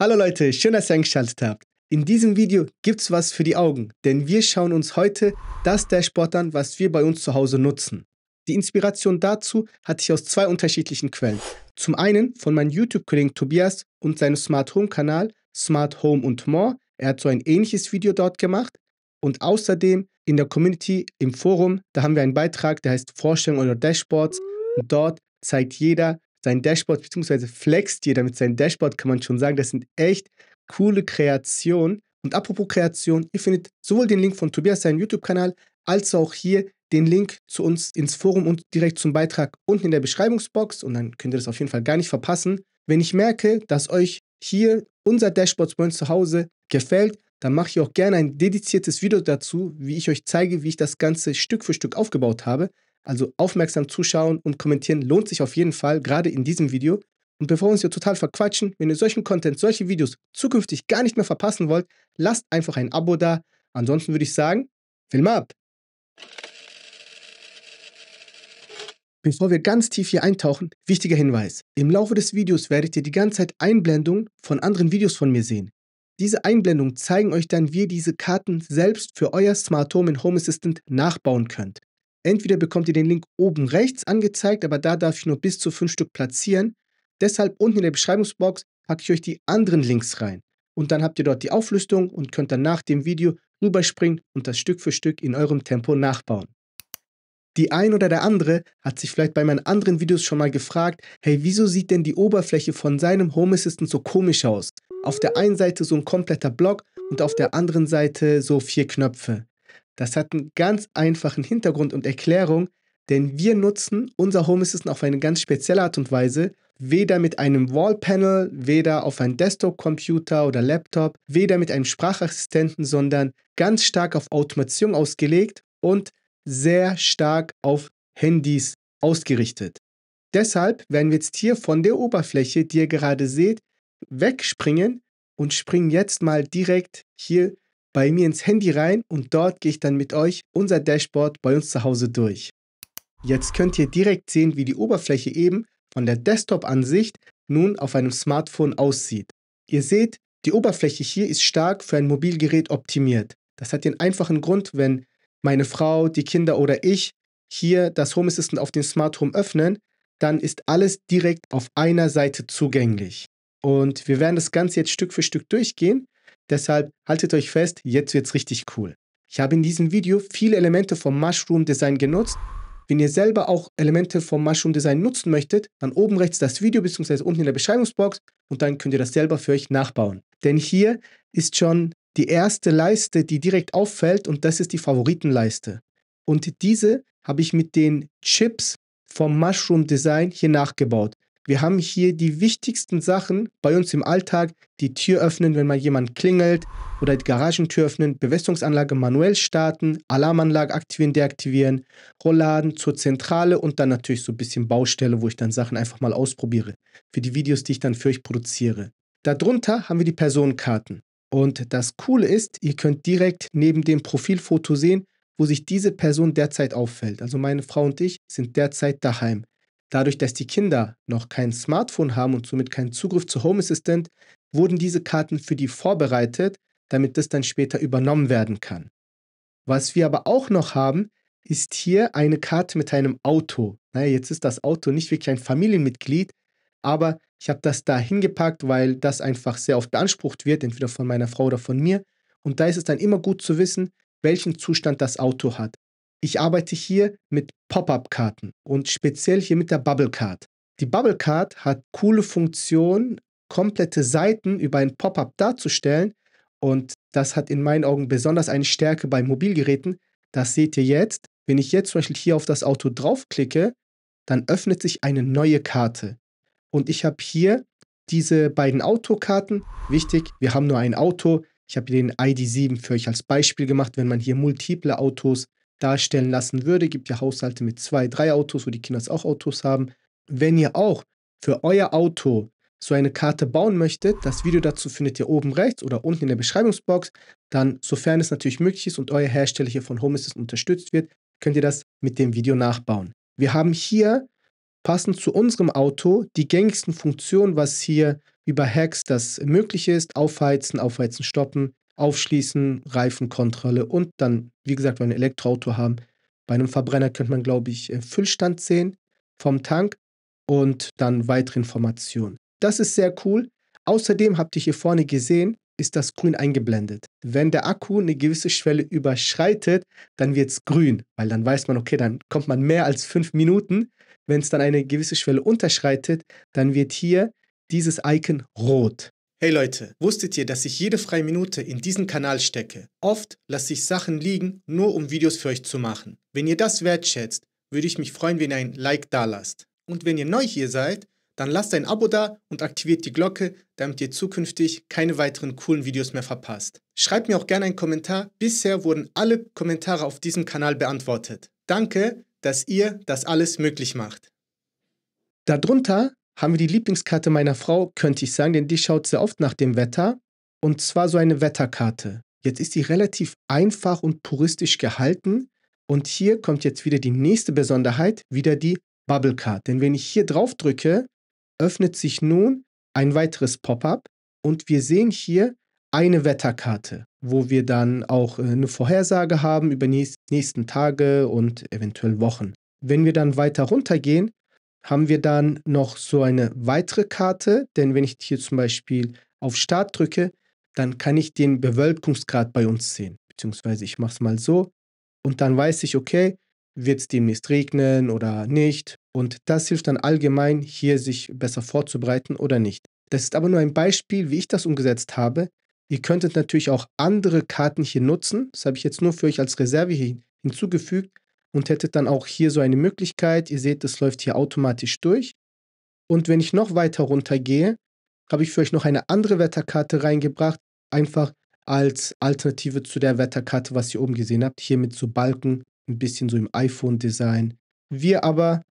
Hallo Leute, schön, dass ihr eingeschaltet habt. In diesem Video gibt's was für die Augen, denn wir schauen uns heute das Dashboard an, was wir bei uns zu Hause nutzen. Die Inspiration dazu hatte ich aus zwei unterschiedlichen Quellen. Zum einen von meinem YouTube-Kollegen Tobias und seinem Smart Home-Kanal Smart Home und More. Er hat so ein ähnliches Video dort gemacht. Und außerdem in der Community, im Forum, da haben wir einen Beitrag, der heißt Vorstellung oder Dashboards. Und dort zeigt jeder, sein Dashboard, beziehungsweise Flextier, damit sein Dashboard kann man schon sagen, das sind echt coole Kreationen. Und apropos Kreation, ihr findet sowohl den Link von Tobias seinen YouTube-Kanal als auch hier den Link zu uns ins Forum und direkt zum Beitrag unten in der Beschreibungsbox und dann könnt ihr das auf jeden Fall gar nicht verpassen. Wenn ich merke, dass euch hier unser Dashboard bei uns zu Hause gefällt, dann mache ich auch gerne ein dediziertes Video dazu, wie ich euch zeige, wie ich das Ganze Stück für Stück aufgebaut habe. Also aufmerksam zuschauen und kommentieren lohnt sich auf jeden Fall, gerade in diesem Video. Und bevor wir uns hier total verquatschen, wenn ihr solchen Content, solche Videos zukünftig gar nicht mehr verpassen wollt, lasst einfach ein Abo da. Ansonsten würde ich sagen, Film ab! Bevor wir ganz tief hier eintauchen, wichtiger Hinweis. Im Laufe des Videos werdet ihr die ganze Zeit Einblendungen von anderen Videos von mir sehen. Diese Einblendungen zeigen euch dann, wie ihr diese Karten selbst für euer Smart Home in Home Assistant nachbauen könnt. Entweder bekommt ihr den Link oben rechts angezeigt, aber da darf ich nur bis zu fünf Stück platzieren. Deshalb unten in der Beschreibungsbox packe ich euch die anderen Links rein. Und dann habt ihr dort die Auflistung und könnt dann nach dem Video rüberspringen und das Stück für Stück in eurem Tempo nachbauen. Die ein oder der andere hat sich vielleicht bei meinen anderen Videos schon mal gefragt, hey, wieso sieht denn die Oberfläche von seinem Home Assistant so komisch aus? Auf der einen Seite so ein kompletter Block und auf der anderen Seite so vier Knöpfe. Das hat einen ganz einfachen Hintergrund und Erklärung, denn wir nutzen unser Home Assistant auf eine ganz spezielle Art und Weise, weder mit einem Wallpanel, weder auf einem Desktop-Computer oder Laptop, weder mit einem Sprachassistenten, sondern ganz stark auf Automation ausgelegt und sehr stark auf Handys ausgerichtet. Deshalb werden wir jetzt hier von der Oberfläche, die ihr gerade seht, wegspringen und springen jetzt mal direkt hier bei mir ins Handy rein und dort gehe ich dann mit euch unser Dashboard bei uns zu Hause durch. Jetzt könnt ihr direkt sehen, wie die Oberfläche eben von der Desktop-Ansicht nun auf einem Smartphone aussieht. Ihr seht, die Oberfläche hier ist stark für ein Mobilgerät optimiert. Das hat den einfachen Grund, wenn meine Frau, die Kinder oder ich hier das Home Assistant auf dem Smart Home öffnen, dann ist alles direkt auf einer Seite zugänglich. Und wir werden das Ganze jetzt Stück für Stück durchgehen Deshalb haltet euch fest, jetzt wird's richtig cool. Ich habe in diesem Video viele Elemente vom Mushroom Design genutzt. Wenn ihr selber auch Elemente vom Mushroom Design nutzen möchtet, dann oben rechts das Video bzw. unten in der Beschreibungsbox und dann könnt ihr das selber für euch nachbauen. Denn hier ist schon die erste Leiste, die direkt auffällt und das ist die Favoritenleiste. Und diese habe ich mit den Chips vom Mushroom Design hier nachgebaut. Wir haben hier die wichtigsten Sachen bei uns im Alltag, die Tür öffnen, wenn mal jemand klingelt oder die Garagentür öffnen, Bewässerungsanlage manuell starten, Alarmanlage aktivieren, deaktivieren, Rollladen zur Zentrale und dann natürlich so ein bisschen Baustelle, wo ich dann Sachen einfach mal ausprobiere für die Videos, die ich dann für euch produziere. Darunter haben wir die Personenkarten. Und das Coole ist, ihr könnt direkt neben dem Profilfoto sehen, wo sich diese Person derzeit auffällt. Also meine Frau und ich sind derzeit daheim. Dadurch, dass die Kinder noch kein Smartphone haben und somit keinen Zugriff zu Home Assistant, wurden diese Karten für die vorbereitet, damit das dann später übernommen werden kann. Was wir aber auch noch haben, ist hier eine Karte mit einem Auto. Naja, jetzt ist das Auto nicht wirklich ein Familienmitglied, aber ich habe das da hingepackt, weil das einfach sehr oft beansprucht wird, entweder von meiner Frau oder von mir. Und da ist es dann immer gut zu wissen, welchen Zustand das Auto hat. Ich arbeite hier mit Pop-up-Karten und speziell hier mit der Bubble Card. Die Bubble Card hat coole Funktionen, komplette Seiten über ein Pop-up darzustellen und das hat in meinen Augen besonders eine Stärke bei Mobilgeräten. Das seht ihr jetzt. Wenn ich jetzt zum Beispiel hier auf das Auto draufklicke, dann öffnet sich eine neue Karte. Und ich habe hier diese beiden Autokarten. Wichtig, wir haben nur ein Auto. Ich habe hier den ID7 für euch als Beispiel gemacht. Wenn man hier multiple Autos darstellen lassen würde. Gibt ja Haushalte mit zwei, drei Autos, wo die Kinder auch Autos haben. Wenn ihr auch für euer Auto so eine Karte bauen möchtet, das Video dazu findet ihr oben rechts oder unten in der Beschreibungsbox. Dann, sofern es natürlich möglich ist und euer Hersteller hier von Home Assistant unterstützt wird, könnt ihr das mit dem Video nachbauen. Wir haben hier passend zu unserem Auto die gängigsten Funktionen, was hier über Hacks das möglich ist, aufheizen, aufheizen, stoppen, Aufschließen, Reifenkontrolle und dann, wie gesagt, wenn wir ein Elektroauto haben, bei einem Verbrenner könnte man, glaube ich, äh, Füllstand sehen vom Tank und dann weitere Informationen. Das ist sehr cool. Außerdem habt ihr hier vorne gesehen, ist das grün eingeblendet. Wenn der Akku eine gewisse Schwelle überschreitet, dann wird es grün, weil dann weiß man, okay, dann kommt man mehr als fünf Minuten. Wenn es dann eine gewisse Schwelle unterschreitet, dann wird hier dieses Icon rot. Hey Leute, wusstet ihr, dass ich jede freie Minute in diesen Kanal stecke? Oft lasse ich Sachen liegen, nur um Videos für euch zu machen. Wenn ihr das wertschätzt, würde ich mich freuen, wenn ihr ein Like da lasst. Und wenn ihr neu hier seid, dann lasst ein Abo da und aktiviert die Glocke, damit ihr zukünftig keine weiteren coolen Videos mehr verpasst. Schreibt mir auch gerne einen Kommentar. Bisher wurden alle Kommentare auf diesem Kanal beantwortet. Danke, dass ihr das alles möglich macht. Darunter haben wir die Lieblingskarte meiner Frau, könnte ich sagen, denn die schaut sehr oft nach dem Wetter. Und zwar so eine Wetterkarte. Jetzt ist die relativ einfach und puristisch gehalten. Und hier kommt jetzt wieder die nächste Besonderheit, wieder die Bubble Card. Denn wenn ich hier drauf drücke, öffnet sich nun ein weiteres Pop-up und wir sehen hier eine Wetterkarte, wo wir dann auch äh, eine Vorhersage haben über die nächsten Tage und eventuell Wochen. Wenn wir dann weiter runtergehen, haben wir dann noch so eine weitere Karte, denn wenn ich hier zum Beispiel auf Start drücke, dann kann ich den Bewölkungsgrad bei uns sehen. Beziehungsweise ich mache es mal so und dann weiß ich, okay, wird es demnächst regnen oder nicht. Und das hilft dann allgemein, hier sich besser vorzubereiten oder nicht. Das ist aber nur ein Beispiel, wie ich das umgesetzt habe. Ihr könntet natürlich auch andere Karten hier nutzen. Das habe ich jetzt nur für euch als Reserve hier hinzugefügt und hättet dann auch hier so eine Möglichkeit. Ihr seht, das läuft hier automatisch durch. Und wenn ich noch weiter runter gehe, habe ich für euch noch eine andere Wetterkarte reingebracht, einfach als Alternative zu der Wetterkarte, was ihr oben gesehen habt. Hier mit so Balken, ein bisschen so im iPhone-Design. Wir aber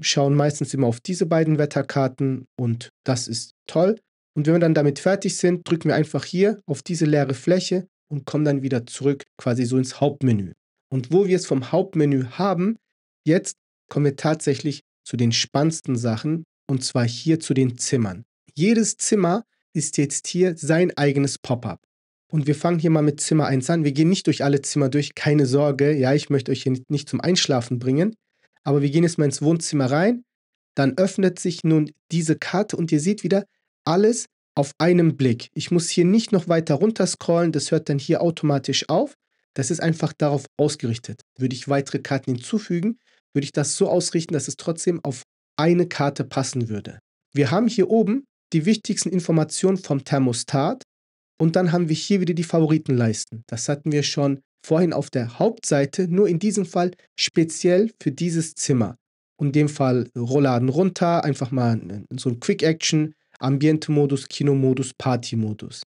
schauen meistens immer auf diese beiden Wetterkarten und das ist toll. Und wenn wir dann damit fertig sind, drücken wir einfach hier auf diese leere Fläche und kommen dann wieder zurück quasi so ins Hauptmenü. Und wo wir es vom Hauptmenü haben, jetzt kommen wir tatsächlich zu den spannendsten Sachen, und zwar hier zu den Zimmern. Jedes Zimmer ist jetzt hier sein eigenes Pop-up. Und wir fangen hier mal mit Zimmer 1 an. Wir gehen nicht durch alle Zimmer durch, keine Sorge. Ja, ich möchte euch hier nicht zum Einschlafen bringen. Aber wir gehen jetzt mal ins Wohnzimmer rein. Dann öffnet sich nun diese Karte und ihr seht wieder alles auf einem Blick. Ich muss hier nicht noch weiter runter scrollen, das hört dann hier automatisch auf, das ist einfach darauf ausgerichtet. Würde ich weitere Karten hinzufügen, würde ich das so ausrichten, dass es trotzdem auf eine Karte passen würde. Wir haben hier oben die wichtigsten Informationen vom Thermostat und dann haben wir hier wieder die Favoritenleisten. Das hatten wir schon vorhin auf der Hauptseite, nur in diesem Fall speziell für dieses Zimmer. In dem Fall Rollladen runter, einfach mal so ein Quick Action, Ambiente-Modus, Kinomodus, Party-Modus.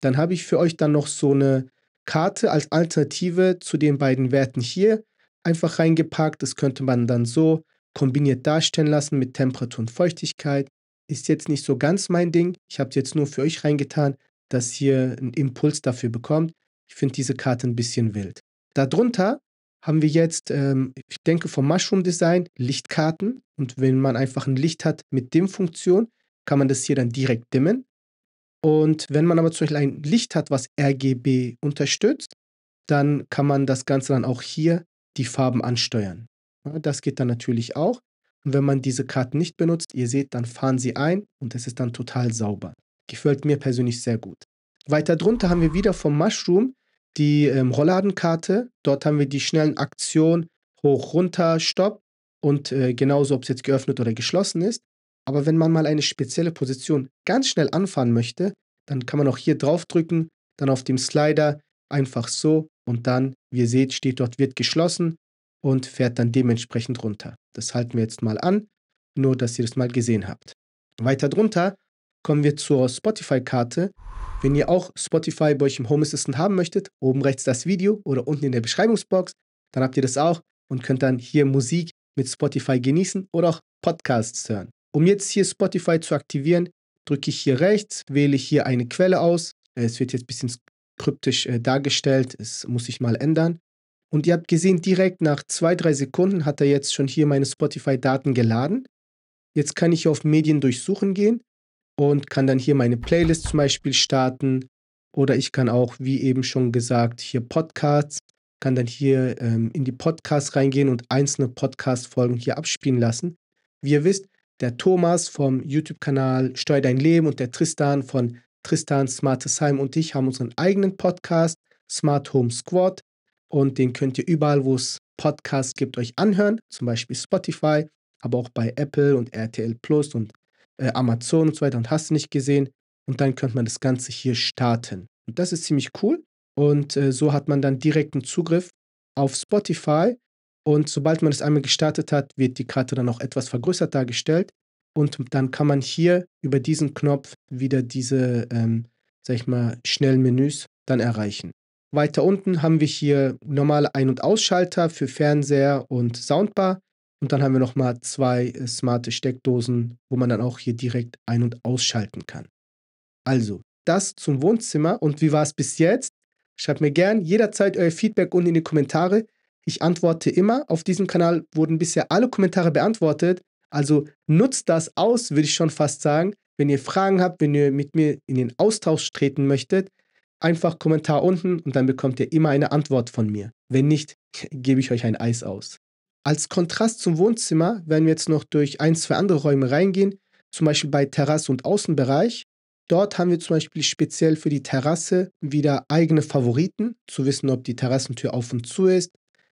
Dann habe ich für euch dann noch so eine Karte als Alternative zu den beiden Werten hier einfach reingepackt. Das könnte man dann so kombiniert darstellen lassen mit Temperatur und Feuchtigkeit. Ist jetzt nicht so ganz mein Ding. Ich habe es jetzt nur für euch reingetan, dass ihr einen Impuls dafür bekommt. Ich finde diese Karte ein bisschen wild. Darunter haben wir jetzt, ähm, ich denke vom Mushroom Design, Lichtkarten. Und wenn man einfach ein Licht hat mit Dimmfunktion, kann man das hier dann direkt dimmen. Und wenn man aber zum Beispiel ein Licht hat, was RGB unterstützt, dann kann man das Ganze dann auch hier die Farben ansteuern. Das geht dann natürlich auch. Und wenn man diese Karten nicht benutzt, ihr seht, dann fahren sie ein und es ist dann total sauber. Gefällt mir persönlich sehr gut. Weiter drunter haben wir wieder vom Mushroom die ähm, Rollladenkarte. Dort haben wir die schnellen Aktionen hoch, runter, Stopp und äh, genauso, ob es jetzt geöffnet oder geschlossen ist. Aber wenn man mal eine spezielle Position ganz schnell anfahren möchte, dann kann man auch hier draufdrücken, dann auf dem Slider einfach so und dann, wie ihr seht, steht dort wird geschlossen und fährt dann dementsprechend runter. Das halten wir jetzt mal an, nur dass ihr das mal gesehen habt. Weiter drunter kommen wir zur Spotify-Karte. Wenn ihr auch Spotify bei euch im Home Assistant haben möchtet, oben rechts das Video oder unten in der Beschreibungsbox, dann habt ihr das auch und könnt dann hier Musik mit Spotify genießen oder auch Podcasts hören. Um jetzt hier Spotify zu aktivieren, drücke ich hier rechts, wähle hier eine Quelle aus. Es wird jetzt ein bisschen kryptisch äh, dargestellt, es muss ich mal ändern. Und ihr habt gesehen, direkt nach zwei, drei Sekunden hat er jetzt schon hier meine Spotify-Daten geladen. Jetzt kann ich auf Medien durchsuchen gehen und kann dann hier meine Playlist zum Beispiel starten. Oder ich kann auch, wie eben schon gesagt, hier Podcasts, kann dann hier ähm, in die Podcasts reingehen und einzelne Podcast-Folgen hier abspielen lassen. Wie ihr wisst, der Thomas vom YouTube-Kanal Steuer dein Leben und der Tristan von Tristan Smartes Heim und ich haben unseren eigenen Podcast Smart Home Squad und den könnt ihr überall, wo es Podcasts gibt, euch anhören, zum Beispiel Spotify, aber auch bei Apple und RTL Plus und äh, Amazon und so weiter und hast du nicht gesehen. Und dann könnte man das Ganze hier starten. Und das ist ziemlich cool. Und äh, so hat man dann direkten Zugriff auf Spotify und sobald man es einmal gestartet hat, wird die Karte dann auch etwas vergrößert dargestellt. Und dann kann man hier über diesen Knopf wieder diese, ähm, sag ich mal, schnellen Menüs dann erreichen. Weiter unten haben wir hier normale Ein- und Ausschalter für Fernseher und Soundbar. Und dann haben wir nochmal zwei äh, smarte Steckdosen, wo man dann auch hier direkt ein- und ausschalten kann. Also, das zum Wohnzimmer. Und wie war es bis jetzt? Schreibt mir gern jederzeit euer Feedback unten in die Kommentare. Ich antworte immer. Auf diesem Kanal wurden bisher alle Kommentare beantwortet. Also nutzt das aus, würde ich schon fast sagen. Wenn ihr Fragen habt, wenn ihr mit mir in den Austausch treten möchtet, einfach Kommentar unten und dann bekommt ihr immer eine Antwort von mir. Wenn nicht, gebe ich euch ein Eis aus. Als Kontrast zum Wohnzimmer werden wir jetzt noch durch ein, zwei andere Räume reingehen, zum Beispiel bei Terrasse und Außenbereich. Dort haben wir zum Beispiel speziell für die Terrasse wieder eigene Favoriten, zu wissen, ob die Terrassentür auf und zu ist,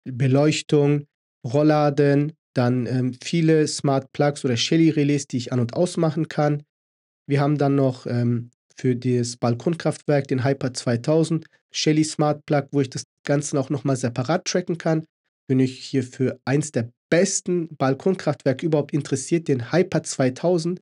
Beleuchtung, Rollladen, dann ähm, viele Smart Plugs oder Shelly Relais, die ich an- und ausmachen kann. Wir haben dann noch ähm, für das Balkonkraftwerk den Hyper 2000 Shelly Smart Plug, wo ich das Ganze auch nochmal separat tracken kann. Wenn ich hier für eins der besten Balkonkraftwerke überhaupt interessiert, den Hyper 2000,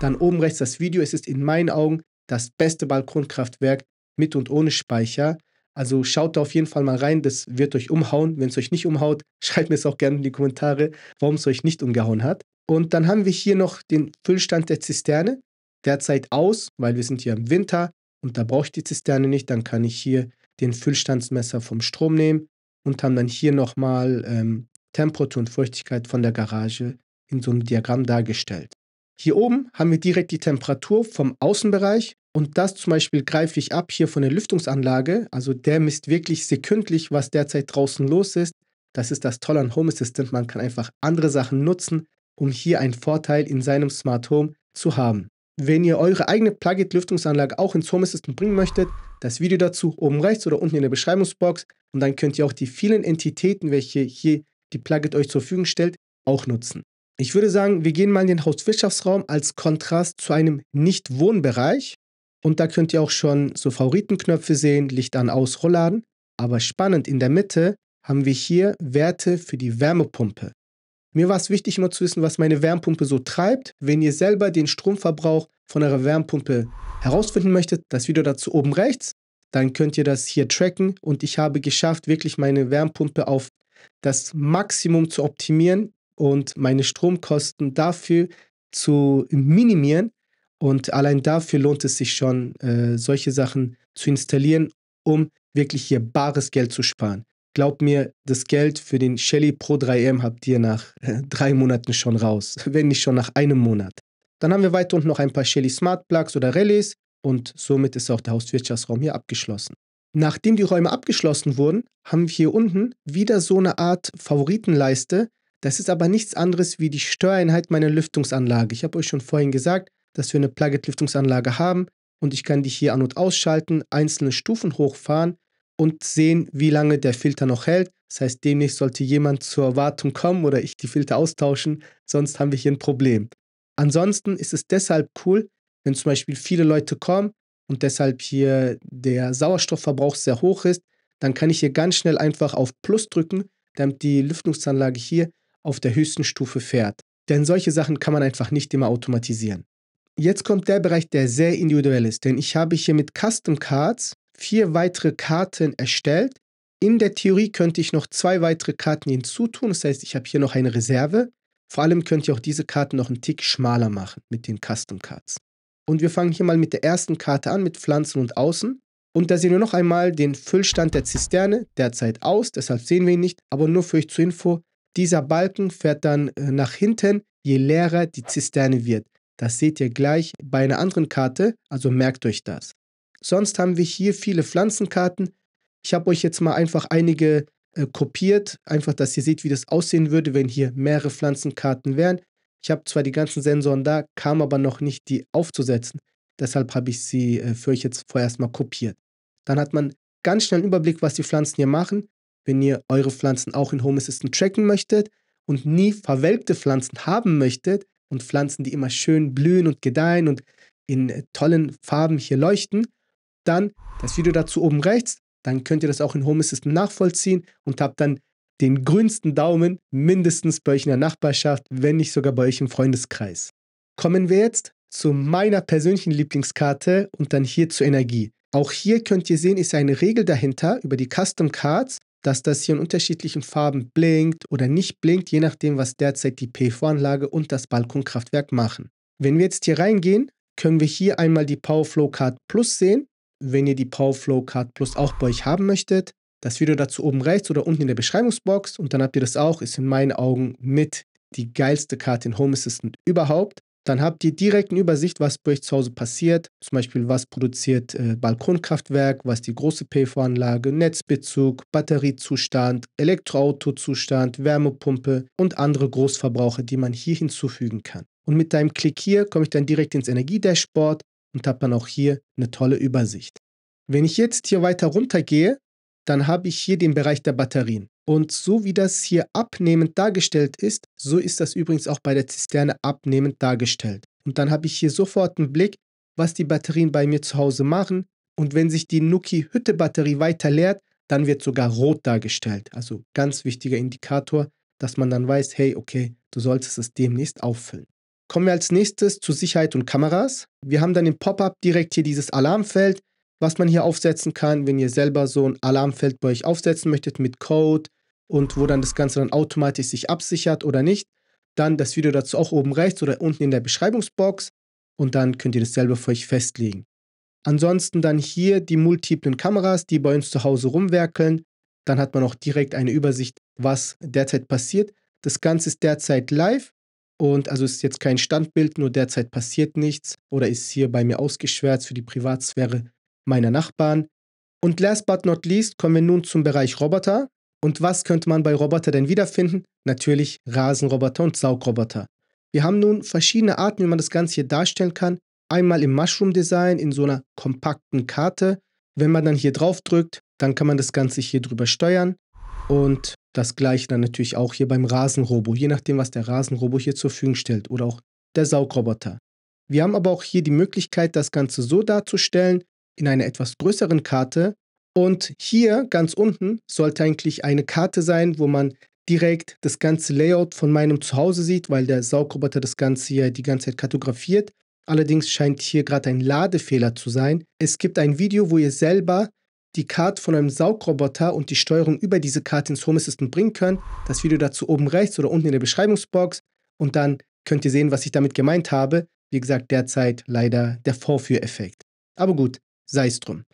dann oben rechts das Video. Es ist in meinen Augen das beste Balkonkraftwerk mit und ohne Speicher. Also schaut da auf jeden Fall mal rein, das wird euch umhauen. Wenn es euch nicht umhaut, schreibt mir es auch gerne in die Kommentare, warum es euch nicht umgehauen hat. Und dann haben wir hier noch den Füllstand der Zisterne. Derzeit aus, weil wir sind hier im Winter und da brauche ich die Zisterne nicht. Dann kann ich hier den Füllstandsmesser vom Strom nehmen und haben dann hier nochmal ähm, Temperatur und Feuchtigkeit von der Garage in so einem Diagramm dargestellt. Hier oben haben wir direkt die Temperatur vom Außenbereich und das zum Beispiel greife ich ab hier von der Lüftungsanlage. Also der misst wirklich sekündlich, was derzeit draußen los ist. Das ist das Tolle an Home Assistant. Man kann einfach andere Sachen nutzen, um hier einen Vorteil in seinem Smart Home zu haben. Wenn ihr eure eigene Plug-in-Lüftungsanlage auch ins Home Assistant bringen möchtet, das Video dazu oben rechts oder unten in der Beschreibungsbox und dann könnt ihr auch die vielen Entitäten, welche hier die Plugin euch zur Verfügung stellt, auch nutzen. Ich würde sagen, wir gehen mal in den Hauswirtschaftsraum als Kontrast zu einem Nicht-Wohnbereich. Und da könnt ihr auch schon so Favoritenknöpfe sehen, Licht an, aus, Rollladen. Aber spannend, in der Mitte haben wir hier Werte für die Wärmepumpe. Mir war es wichtig, immer zu wissen, was meine Wärmepumpe so treibt. Wenn ihr selber den Stromverbrauch von eurer Wärmepumpe herausfinden möchtet, das Video dazu oben rechts, dann könnt ihr das hier tracken. Und ich habe geschafft, wirklich meine Wärmepumpe auf das Maximum zu optimieren, und meine Stromkosten dafür zu minimieren. Und allein dafür lohnt es sich schon, äh, solche Sachen zu installieren, um wirklich hier bares Geld zu sparen. Glaub mir, das Geld für den Shelly Pro 3M habt ihr nach äh, drei Monaten schon raus, wenn nicht schon nach einem Monat. Dann haben wir weiter unten noch ein paar Shelly Smart Plugs oder Relais und somit ist auch der Hauswirtschaftsraum hier abgeschlossen. Nachdem die Räume abgeschlossen wurden, haben wir hier unten wieder so eine Art Favoritenleiste, das ist aber nichts anderes wie die Steuereinheit meiner Lüftungsanlage. Ich habe euch schon vorhin gesagt, dass wir eine Plug-in-Lüftungsanlage haben und ich kann die hier an- und ausschalten, einzelne Stufen hochfahren und sehen, wie lange der Filter noch hält. Das heißt, demnächst sollte jemand zur Wartung kommen oder ich die Filter austauschen, sonst haben wir hier ein Problem. Ansonsten ist es deshalb cool, wenn zum Beispiel viele Leute kommen und deshalb hier der Sauerstoffverbrauch sehr hoch ist, dann kann ich hier ganz schnell einfach auf Plus drücken, damit die Lüftungsanlage hier auf der höchsten Stufe fährt. Denn solche Sachen kann man einfach nicht immer automatisieren. Jetzt kommt der Bereich, der sehr individuell ist, denn ich habe hier mit Custom Cards vier weitere Karten erstellt. In der Theorie könnte ich noch zwei weitere Karten hinzutun, das heißt, ich habe hier noch eine Reserve. Vor allem könnt ihr auch diese Karten noch einen Tick schmaler machen mit den Custom Cards. Und wir fangen hier mal mit der ersten Karte an, mit Pflanzen und Außen. Und da sehen wir noch einmal den Füllstand der Zisterne, derzeit aus, deshalb sehen wir ihn nicht, aber nur für euch zur Info, dieser Balken fährt dann äh, nach hinten, je leerer die Zisterne wird. Das seht ihr gleich bei einer anderen Karte, also merkt euch das. Sonst haben wir hier viele Pflanzenkarten. Ich habe euch jetzt mal einfach einige äh, kopiert, einfach, dass ihr seht, wie das aussehen würde, wenn hier mehrere Pflanzenkarten wären. Ich habe zwar die ganzen Sensoren da, kam aber noch nicht, die aufzusetzen. Deshalb habe ich sie äh, für euch jetzt vorerst mal kopiert. Dann hat man ganz schnell einen Überblick, was die Pflanzen hier machen wenn ihr eure Pflanzen auch in Home Assistant tracken möchtet und nie verwelkte Pflanzen haben möchtet und Pflanzen, die immer schön blühen und gedeihen und in äh, tollen Farben hier leuchten, dann das Video dazu oben rechts, dann könnt ihr das auch in Home Assistant nachvollziehen und habt dann den grünsten Daumen mindestens bei euch in der Nachbarschaft, wenn nicht sogar bei euch im Freundeskreis. Kommen wir jetzt zu meiner persönlichen Lieblingskarte und dann hier zur Energie. Auch hier könnt ihr sehen, ist eine Regel dahinter über die Custom Cards dass das hier in unterschiedlichen Farben blinkt oder nicht blinkt, je nachdem, was derzeit die PV-Anlage und das Balkonkraftwerk machen. Wenn wir jetzt hier reingehen, können wir hier einmal die PowerFlow Card Plus sehen. Wenn ihr die PowerFlow Card Plus auch bei euch haben möchtet, das Video dazu oben rechts oder unten in der Beschreibungsbox und dann habt ihr das auch. Ist in meinen Augen mit die geilste Karte in Home Assistant überhaupt. Dann habt ihr direkt eine Übersicht, was bei euch zu Hause passiert. Zum Beispiel, was produziert äh, Balkonkraftwerk, was die große PV-Anlage, Netzbezug, Batteriezustand, Elektroautozustand, Wärmepumpe und andere Großverbraucher, die man hier hinzufügen kann. Und mit deinem Klick hier komme ich dann direkt ins Energiedashboard und habe dann auch hier eine tolle Übersicht. Wenn ich jetzt hier weiter runtergehe, dann habe ich hier den Bereich der Batterien. Und so wie das hier abnehmend dargestellt ist, so ist das übrigens auch bei der Zisterne abnehmend dargestellt. Und dann habe ich hier sofort einen Blick, was die Batterien bei mir zu Hause machen. Und wenn sich die Nuki-Hütte-Batterie weiter leert, dann wird sogar rot dargestellt. Also ganz wichtiger Indikator, dass man dann weiß, hey, okay, du solltest es demnächst auffüllen. Kommen wir als nächstes zu Sicherheit und Kameras. Wir haben dann im Pop-up direkt hier dieses Alarmfeld, was man hier aufsetzen kann, wenn ihr selber so ein Alarmfeld bei euch aufsetzen möchtet mit Code und wo dann das Ganze dann automatisch sich absichert oder nicht. Dann das Video dazu auch oben rechts oder unten in der Beschreibungsbox und dann könnt ihr das selber für euch festlegen. Ansonsten dann hier die multiplen Kameras, die bei uns zu Hause rumwerkeln. Dann hat man auch direkt eine Übersicht, was derzeit passiert. Das Ganze ist derzeit live und also ist jetzt kein Standbild, nur derzeit passiert nichts oder ist hier bei mir ausgeschwärzt für die Privatsphäre meiner Nachbarn. Und last but not least kommen wir nun zum Bereich Roboter. Und was könnte man bei Roboter denn wiederfinden? Natürlich Rasenroboter und Saugroboter. Wir haben nun verschiedene Arten, wie man das Ganze hier darstellen kann. Einmal im Mushroom-Design in so einer kompakten Karte. Wenn man dann hier drauf drückt, dann kann man das Ganze hier drüber steuern. Und das gleiche dann natürlich auch hier beim Rasenrobo, je nachdem, was der Rasenrobo hier zur Verfügung stellt oder auch der Saugroboter. Wir haben aber auch hier die Möglichkeit, das Ganze so darzustellen in einer etwas größeren Karte, und hier ganz unten sollte eigentlich eine Karte sein, wo man direkt das ganze Layout von meinem Zuhause sieht, weil der Saugroboter das Ganze hier die ganze Zeit kartografiert. Allerdings scheint hier gerade ein Ladefehler zu sein. Es gibt ein Video, wo ihr selber die Karte von einem Saugroboter und die Steuerung über diese Karte ins Home Assistant bringen könnt. Das Video dazu oben rechts oder unten in der Beschreibungsbox und dann könnt ihr sehen, was ich damit gemeint habe. Wie gesagt, derzeit leider der Vorführeffekt. Aber gut, sei es drum.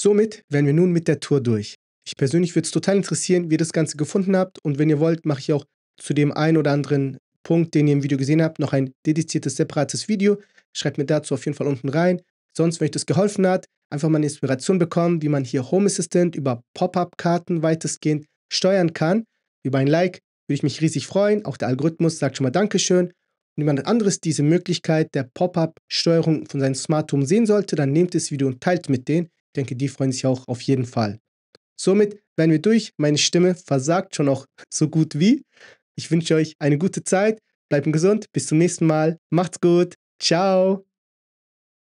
Somit wären wir nun mit der Tour durch. Ich persönlich würde es total interessieren, wie ihr das Ganze gefunden habt und wenn ihr wollt, mache ich auch zu dem einen oder anderen Punkt, den ihr im Video gesehen habt, noch ein dediziertes, separates Video. Schreibt mir dazu auf jeden Fall unten rein. Sonst, wenn euch das geholfen hat, einfach mal eine Inspiration bekommen, wie man hier Home Assistant über Pop-up-Karten weitestgehend steuern kann. Über ein Like würde ich mich riesig freuen. Auch der Algorithmus sagt schon mal Dankeschön. Wenn jemand anderes diese Möglichkeit der Pop-up-Steuerung von seinem Smart Home sehen sollte, dann nehmt das Video und teilt mit denen. Ich denke, die freuen sich auch auf jeden Fall. Somit werden wir durch. Meine Stimme versagt schon auch so gut wie. Ich wünsche euch eine gute Zeit. Bleibt gesund. Bis zum nächsten Mal. Macht's gut. Ciao.